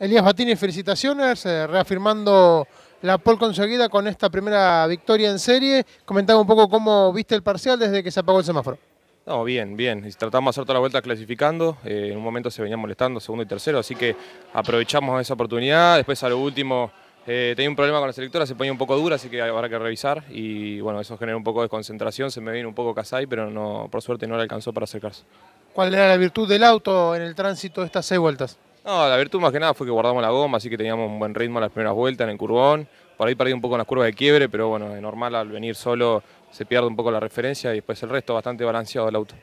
Elías Batini, felicitaciones, eh, reafirmando la pole conseguida con esta primera victoria en serie. Comentaba un poco cómo viste el parcial desde que se apagó el semáforo. No, bien, bien. Tratamos de hacer toda la vuelta clasificando. Eh, en un momento se venía molestando, segundo y tercero, así que aprovechamos esa oportunidad. Después a lo último eh, tenía un problema con la selectora, se ponía un poco dura, así que habrá que revisar. Y bueno, eso generó un poco de concentración, se me vino un poco Casay, pero por suerte no le alcanzó para acercarse. ¿Cuál era la virtud del auto en el tránsito de estas seis vueltas? No, la virtud más que nada fue que guardamos la goma, así que teníamos un buen ritmo en las primeras vueltas en el curvón. Por ahí perdí un poco en las curvas de quiebre, pero bueno, es normal al venir solo se pierde un poco la referencia y después el resto bastante balanceado el auto.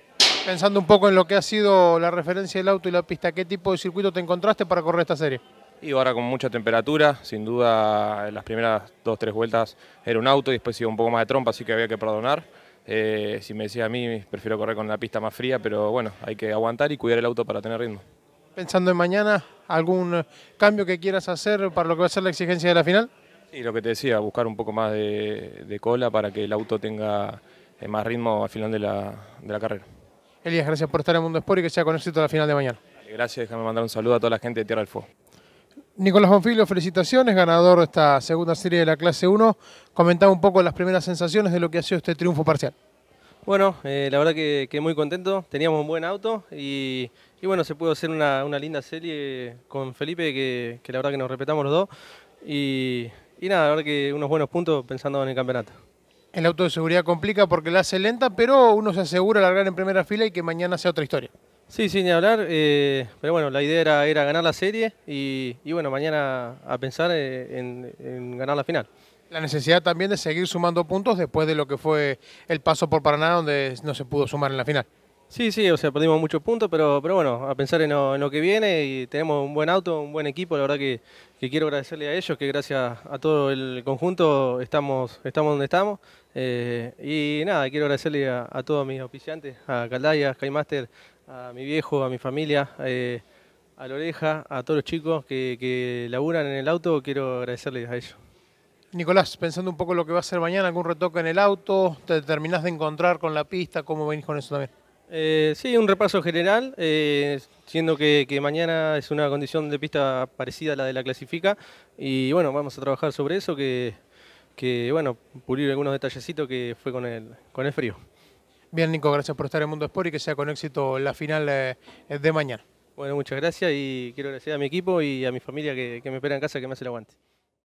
Pensando un poco en lo que ha sido la referencia del auto y la pista, ¿qué tipo de circuito te encontraste para correr esta serie? Y ahora con mucha temperatura, sin duda las primeras dos, tres vueltas era un auto y después iba un poco más de trompa, así que había que perdonar. Eh, si me decía a mí, prefiero correr con la pista más fría, pero bueno, hay que aguantar y cuidar el auto para tener ritmo pensando en mañana, algún eh, cambio que quieras hacer para lo que va a ser la exigencia de la final? Sí, lo que te decía, buscar un poco más de, cola para que el auto tenga eh, más ritmo al final de la, carrera. Elías, gracias por estar en Mundo Sport y que sea con éxito la final de mañana. gracias, déjame mandar un saludo a toda la gente de Tierra del Fuego. Nicolás Bonfilio, felicitaciones, ganador de esta segunda serie de la clase 1. Comentaba un poco las primeras sensaciones de lo que ha sido este triunfo parcial. Bueno, eh, la verdad que, muy contento, teníamos un buen auto y, bueno, se pudo hacer una, linda serie con Felipe, que, la verdad que nos respetamos los dos y, nada, la verdad que unos buenos puntos pensando en el campeonato. El auto de seguridad complica porque la hace lenta, pero uno se asegura de largar en primera fila y que mañana sea otra historia. Sí, sin ni hablar, eh, pero bueno, la idea era, ganar la serie y, bueno, mañana a pensar eh, en ganar la final. La necesidad también de seguir sumando puntos después de lo que fue el paso por Paraná, donde no se pudo sumar en la final. Sí, sí, o sea, perdimos muchos puntos, pero, pero bueno, a pensar en lo, que viene y tenemos un buen auto, un buen equipo, la verdad que, quiero agradecerle a ellos, que gracias a todo el conjunto estamos, estamos donde estamos. Eh, y nada, quiero agradecerle a, todos mis oficiantes, a Caldaya, a Skymaster, a mi viejo, a mi familia, eh, a Loreja, a todos los chicos que, que laburan en el auto, quiero agradecerles a ellos. Nicolás, pensando un poco lo que va a ser mañana, algún retoque en el auto, te terminás de encontrar con la pista, ¿cómo venís con eso también? Eh, sí, un repaso general, eh, siendo que, mañana es una condición de pista parecida a la de la clasifica y bueno, vamos a trabajar sobre eso, que, bueno, pulir algunos detallecitos que fue con el, con el frío. Bien, Nico, gracias por estar en Mundo Sport y que sea con éxito la final eh, de mañana. Bueno, muchas gracias y quiero agradecer a mi equipo y a mi familia que, que me espera en casa que me hace el aguante.